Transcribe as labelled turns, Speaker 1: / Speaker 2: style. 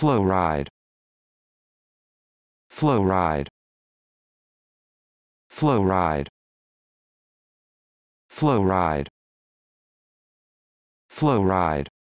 Speaker 1: flow ride flow ride flow ride flow ride flow ride